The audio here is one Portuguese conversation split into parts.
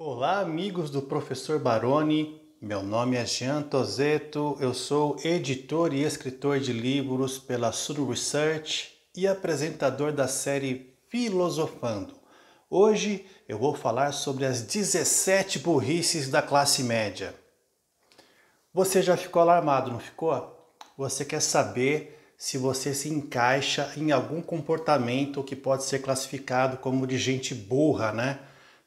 Olá, amigos do professor Baroni. Meu nome é Jean Tozeto, eu sou editor e escritor de livros pela Suno Research e apresentador da série Filosofando. Hoje eu vou falar sobre as 17 burrices da classe média. Você já ficou alarmado, não ficou? Você quer saber se você se encaixa em algum comportamento que pode ser classificado como de gente burra, né?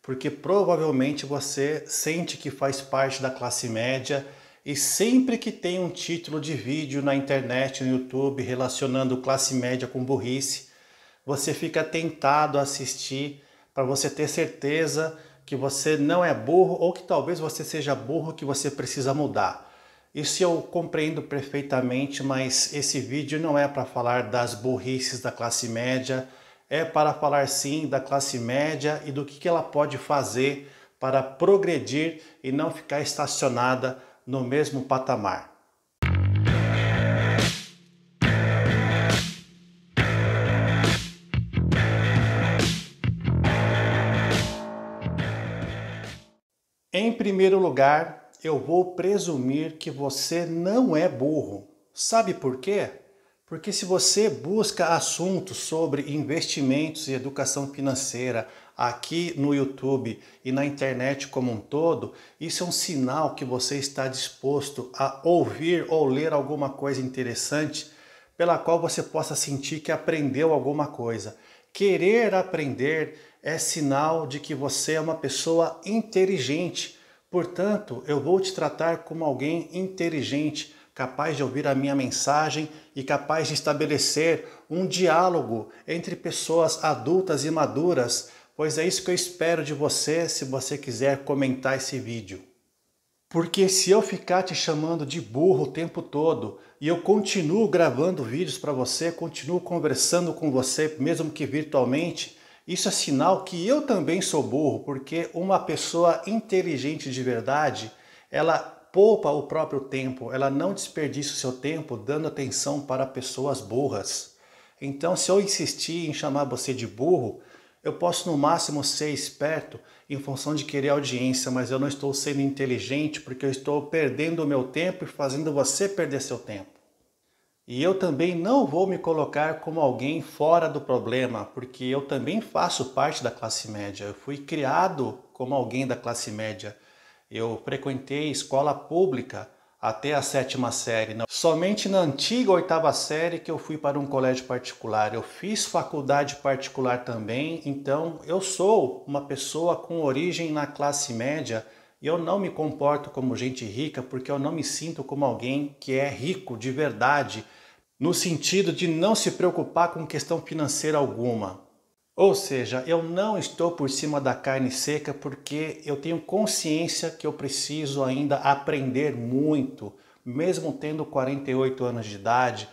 porque provavelmente você sente que faz parte da classe média e sempre que tem um título de vídeo na internet, no YouTube, relacionando classe média com burrice, você fica tentado a assistir para você ter certeza que você não é burro ou que talvez você seja burro que você precisa mudar. Isso eu compreendo perfeitamente, mas esse vídeo não é para falar das burrices da classe média é para falar sim da classe média e do que ela pode fazer para progredir e não ficar estacionada no mesmo patamar. Em primeiro lugar, eu vou presumir que você não é burro. Sabe por quê? Porque se você busca assuntos sobre investimentos e educação financeira aqui no YouTube e na internet como um todo, isso é um sinal que você está disposto a ouvir ou ler alguma coisa interessante pela qual você possa sentir que aprendeu alguma coisa. Querer aprender é sinal de que você é uma pessoa inteligente. Portanto, eu vou te tratar como alguém inteligente capaz de ouvir a minha mensagem e capaz de estabelecer um diálogo entre pessoas adultas e maduras, pois é isso que eu espero de você se você quiser comentar esse vídeo. Porque se eu ficar te chamando de burro o tempo todo e eu continuo gravando vídeos para você, continuo conversando com você, mesmo que virtualmente, isso é sinal que eu também sou burro, porque uma pessoa inteligente de verdade, ela poupa o próprio tempo, ela não desperdiça o seu tempo dando atenção para pessoas burras. Então, se eu insistir em chamar você de burro, eu posso no máximo ser esperto em função de querer audiência, mas eu não estou sendo inteligente porque eu estou perdendo o meu tempo e fazendo você perder seu tempo. E eu também não vou me colocar como alguém fora do problema, porque eu também faço parte da classe média. Eu fui criado como alguém da classe média. Eu frequentei escola pública até a sétima série. Somente na antiga oitava série que eu fui para um colégio particular. Eu fiz faculdade particular também, então eu sou uma pessoa com origem na classe média e eu não me comporto como gente rica porque eu não me sinto como alguém que é rico de verdade, no sentido de não se preocupar com questão financeira alguma. Ou seja, eu não estou por cima da carne seca porque eu tenho consciência que eu preciso ainda aprender muito, mesmo tendo 48 anos de idade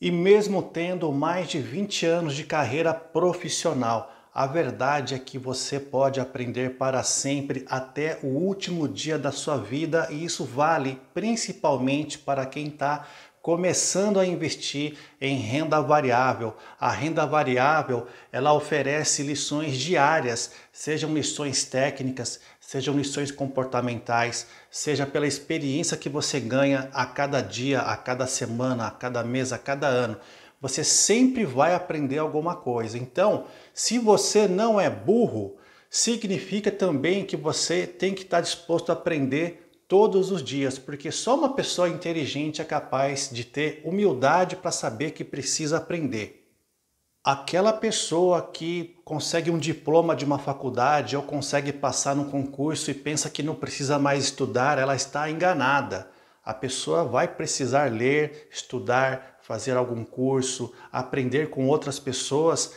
e mesmo tendo mais de 20 anos de carreira profissional. A verdade é que você pode aprender para sempre até o último dia da sua vida e isso vale principalmente para quem está começando a investir em renda variável. A renda variável, ela oferece lições diárias, sejam lições técnicas, sejam lições comportamentais, seja pela experiência que você ganha a cada dia, a cada semana, a cada mês, a cada ano. Você sempre vai aprender alguma coisa. Então, se você não é burro, significa também que você tem que estar disposto a aprender todos os dias, porque só uma pessoa inteligente é capaz de ter humildade para saber que precisa aprender. Aquela pessoa que consegue um diploma de uma faculdade ou consegue passar no concurso e pensa que não precisa mais estudar, ela está enganada. A pessoa vai precisar ler, estudar, fazer algum curso, aprender com outras pessoas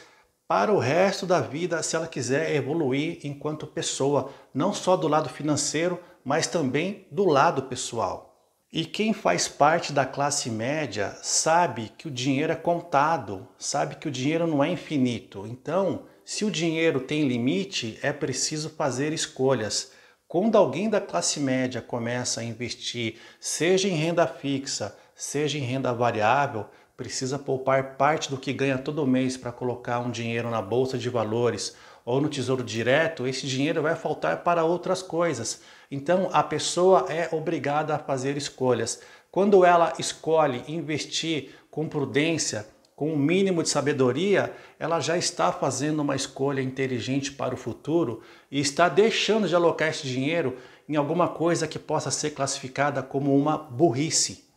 para o resto da vida se ela quiser evoluir enquanto pessoa, não só do lado financeiro, mas também do lado pessoal. E quem faz parte da classe média sabe que o dinheiro é contado, sabe que o dinheiro não é infinito. Então, se o dinheiro tem limite, é preciso fazer escolhas. Quando alguém da classe média começa a investir, seja em renda fixa, seja em renda variável, precisa poupar parte do que ganha todo mês para colocar um dinheiro na bolsa de valores ou no Tesouro Direto, esse dinheiro vai faltar para outras coisas. Então a pessoa é obrigada a fazer escolhas. Quando ela escolhe investir com prudência, com o um mínimo de sabedoria, ela já está fazendo uma escolha inteligente para o futuro e está deixando de alocar esse dinheiro em alguma coisa que possa ser classificada como uma burrice.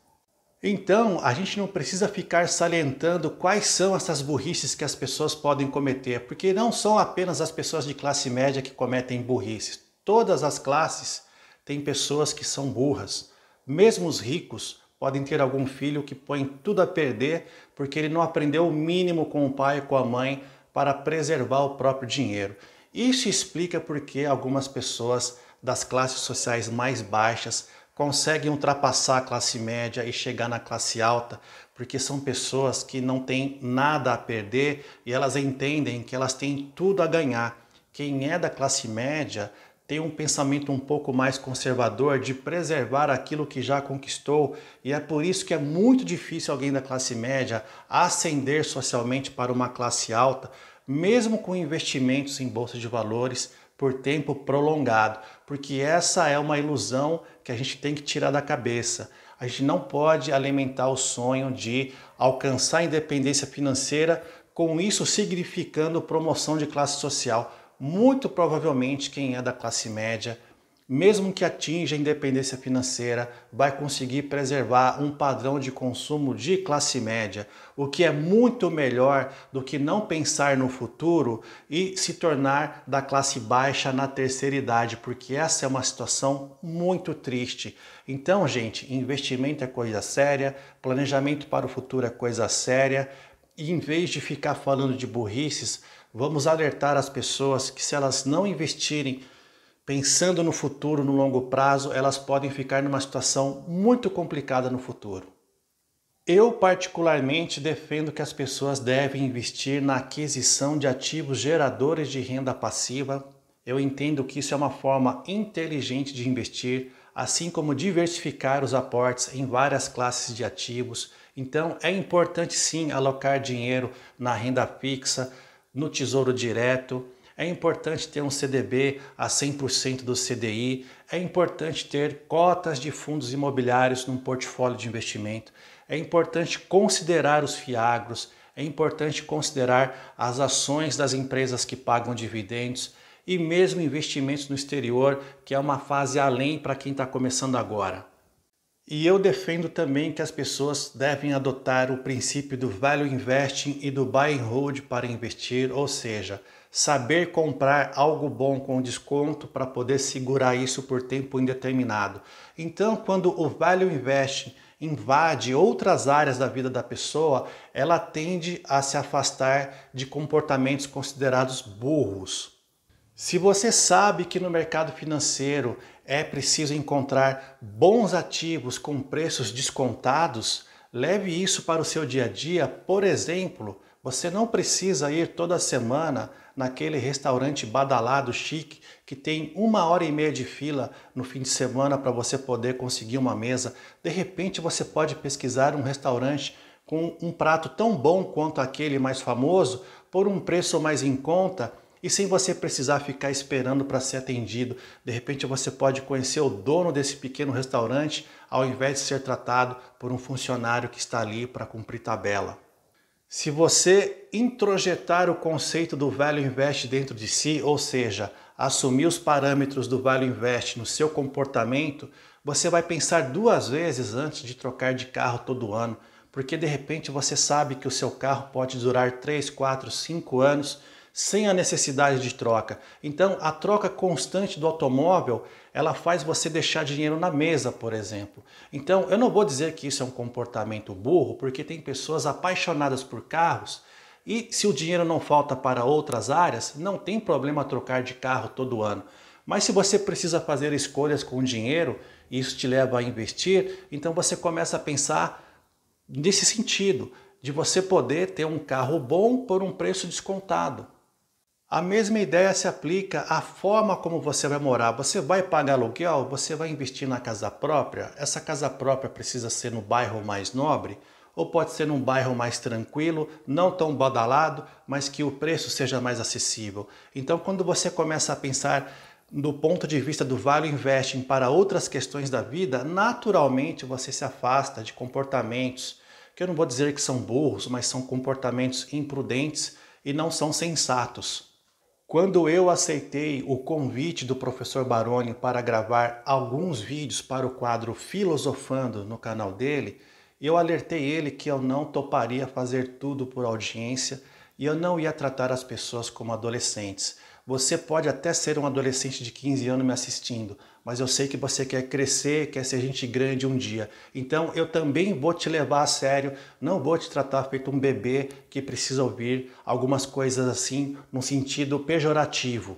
Então, a gente não precisa ficar salientando quais são essas burrices que as pessoas podem cometer, porque não são apenas as pessoas de classe média que cometem burrices. Todas as classes têm pessoas que são burras. Mesmo os ricos podem ter algum filho que põe tudo a perder porque ele não aprendeu o mínimo com o pai e com a mãe para preservar o próprio dinheiro. Isso explica por que algumas pessoas das classes sociais mais baixas conseguem ultrapassar a classe média e chegar na classe alta, porque são pessoas que não têm nada a perder e elas entendem que elas têm tudo a ganhar. Quem é da classe média tem um pensamento um pouco mais conservador de preservar aquilo que já conquistou, e é por isso que é muito difícil alguém da classe média ascender socialmente para uma classe alta, mesmo com investimentos em bolsa de valores por tempo prolongado, porque essa é uma ilusão que a gente tem que tirar da cabeça. A gente não pode alimentar o sonho de alcançar a independência financeira, com isso significando promoção de classe social. Muito provavelmente quem é da classe média mesmo que atinja a independência financeira, vai conseguir preservar um padrão de consumo de classe média, o que é muito melhor do que não pensar no futuro e se tornar da classe baixa na terceira idade, porque essa é uma situação muito triste. Então, gente, investimento é coisa séria, planejamento para o futuro é coisa séria, e em vez de ficar falando de burrices, vamos alertar as pessoas que se elas não investirem pensando no futuro, no longo prazo, elas podem ficar numa situação muito complicada no futuro. Eu, particularmente, defendo que as pessoas devem investir na aquisição de ativos geradores de renda passiva. Eu entendo que isso é uma forma inteligente de investir, assim como diversificar os aportes em várias classes de ativos. Então, é importante sim alocar dinheiro na renda fixa, no tesouro direto, é importante ter um CDB a 100% do CDI, é importante ter cotas de fundos imobiliários num portfólio de investimento, é importante considerar os fiagros, é importante considerar as ações das empresas que pagam dividendos e mesmo investimentos no exterior, que é uma fase além para quem está começando agora. E eu defendo também que as pessoas devem adotar o princípio do value investing e do buy and hold para investir, ou seja, saber comprar algo bom com desconto para poder segurar isso por tempo indeterminado. Então, quando o value investing invade outras áreas da vida da pessoa, ela tende a se afastar de comportamentos considerados burros. Se você sabe que no mercado financeiro é preciso encontrar bons ativos com preços descontados, leve isso para o seu dia a dia. Por exemplo, você não precisa ir toda semana naquele restaurante badalado, chique, que tem uma hora e meia de fila no fim de semana para você poder conseguir uma mesa. De repente você pode pesquisar um restaurante com um prato tão bom quanto aquele mais famoso por um preço mais em conta e sem você precisar ficar esperando para ser atendido. De repente você pode conhecer o dono desse pequeno restaurante ao invés de ser tratado por um funcionário que está ali para cumprir tabela. Se você introjetar o conceito do Value Invest dentro de si, ou seja, assumir os parâmetros do Value Invest no seu comportamento, você vai pensar duas vezes antes de trocar de carro todo ano, porque de repente você sabe que o seu carro pode durar 3, 4, 5 anos sem a necessidade de troca. Então, a troca constante do automóvel, ela faz você deixar dinheiro na mesa, por exemplo. Então, eu não vou dizer que isso é um comportamento burro, porque tem pessoas apaixonadas por carros e se o dinheiro não falta para outras áreas, não tem problema trocar de carro todo ano. Mas se você precisa fazer escolhas com dinheiro e isso te leva a investir, então você começa a pensar nesse sentido, de você poder ter um carro bom por um preço descontado. A mesma ideia se aplica à forma como você vai morar. Você vai pagar aluguel? Você vai investir na casa própria? Essa casa própria precisa ser no bairro mais nobre? Ou pode ser num bairro mais tranquilo, não tão badalado, mas que o preço seja mais acessível? Então, quando você começa a pensar do ponto de vista do value investing para outras questões da vida, naturalmente você se afasta de comportamentos que eu não vou dizer que são burros, mas são comportamentos imprudentes e não são sensatos. Quando eu aceitei o convite do professor Baroni para gravar alguns vídeos para o quadro Filosofando no canal dele, eu alertei ele que eu não toparia fazer tudo por audiência e eu não ia tratar as pessoas como adolescentes. Você pode até ser um adolescente de 15 anos me assistindo, mas eu sei que você quer crescer, quer ser gente grande um dia. Então eu também vou te levar a sério, não vou te tratar feito um bebê que precisa ouvir algumas coisas assim, num sentido pejorativo.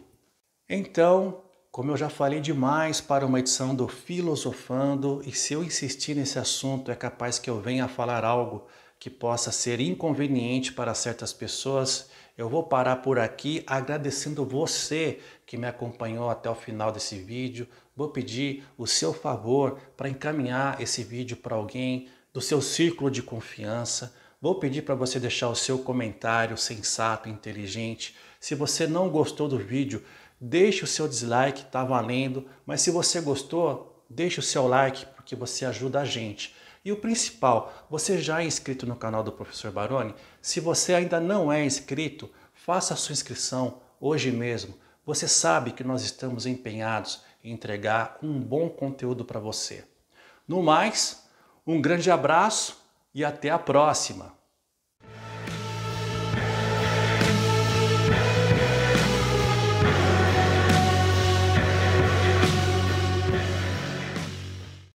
Então, como eu já falei demais para uma edição do Filosofando, e se eu insistir nesse assunto, é capaz que eu venha a falar algo que possa ser inconveniente para certas pessoas eu vou parar por aqui agradecendo você que me acompanhou até o final desse vídeo. Vou pedir o seu favor para encaminhar esse vídeo para alguém do seu círculo de confiança. Vou pedir para você deixar o seu comentário sensato, inteligente. Se você não gostou do vídeo, deixe o seu dislike, está valendo. Mas se você gostou, deixe o seu like porque você ajuda a gente e o principal, você já é inscrito no canal do Professor Baroni? Se você ainda não é inscrito, faça a sua inscrição hoje mesmo. Você sabe que nós estamos empenhados em entregar um bom conteúdo para você. No mais, um grande abraço e até a próxima!